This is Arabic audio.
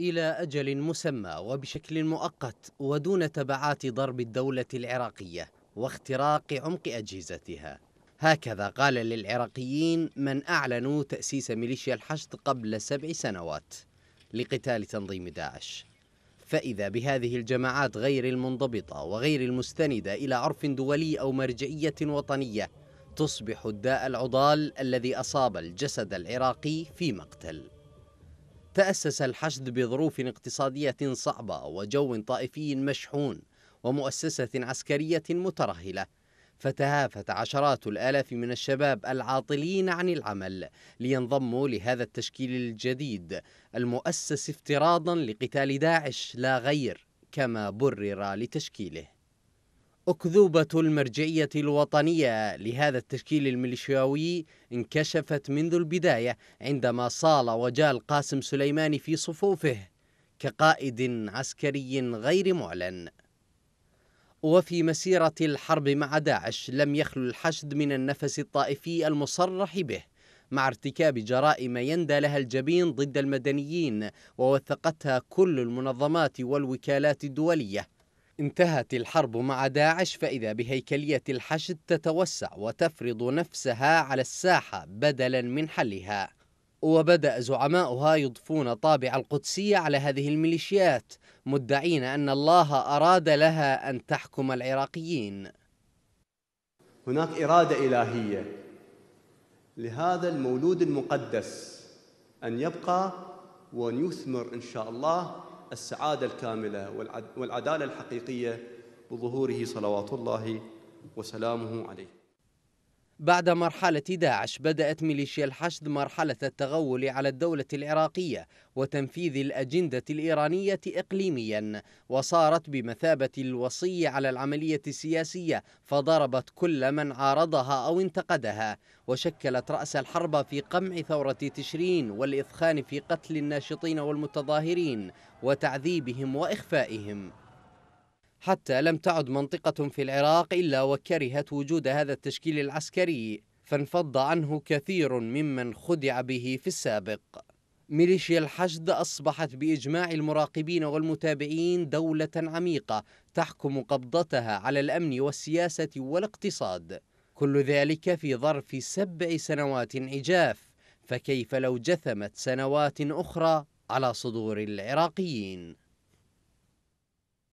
إلى أجل مسمى وبشكل مؤقت ودون تبعات ضرب الدولة العراقية واختراق عمق أجهزتها هكذا قال للعراقيين من أعلنوا تأسيس ميليشيا الحشد قبل سبع سنوات لقتال تنظيم داعش فإذا بهذه الجماعات غير المنضبطة وغير المستندة إلى عرف دولي أو مرجعية وطنية تصبح الداء العضال الذي أصاب الجسد العراقي في مقتل تأسس الحشد بظروف اقتصادية صعبة وجو طائفي مشحون ومؤسسة عسكرية مترهلة فتهافت عشرات الآلاف من الشباب العاطلين عن العمل لينضموا لهذا التشكيل الجديد المؤسس افتراضا لقتال داعش لا غير كما برر لتشكيله أكذوبة المرجعية الوطنية لهذا التشكيل الميليشياوي انكشفت منذ البداية عندما صال وجال قاسم سليماني في صفوفه كقائد عسكري غير معلن وفي مسيرة الحرب مع داعش لم يخلو الحشد من النفس الطائفي المصرح به مع ارتكاب جرائم يندى لها الجبين ضد المدنيين ووثقتها كل المنظمات والوكالات الدولية انتهت الحرب مع داعش فإذا بهيكلية الحشد تتوسع وتفرض نفسها على الساحة بدلا من حلها وبدأ زعماؤها يضفون طابع القدسية على هذه الميليشيات مدعين أن الله أراد لها أن تحكم العراقيين هناك إرادة إلهية لهذا المولود المقدس أن يبقى وأن يثمر إن شاء الله السعادة الكاملة والعدالة الحقيقية بظهوره صلوات الله وسلامه عليه بعد مرحلة داعش بدأت ميليشيا الحشد مرحلة التغول على الدولة العراقية وتنفيذ الأجندة الإيرانية إقليميا وصارت بمثابة الوصي على العملية السياسية فضربت كل من عارضها أو انتقدها وشكلت رأس الحرب في قمع ثورة تشرين والإثخان في قتل الناشطين والمتظاهرين وتعذيبهم وإخفائهم حتى لم تعد منطقة في العراق إلا وكرهت وجود هذا التشكيل العسكري فانفض عنه كثير ممن خدع به في السابق ميليشيا الحشد أصبحت بإجماع المراقبين والمتابعين دولة عميقة تحكم قبضتها على الأمن والسياسة والاقتصاد كل ذلك في ظرف سبع سنوات عجاف فكيف لو جثمت سنوات أخرى على صدور العراقيين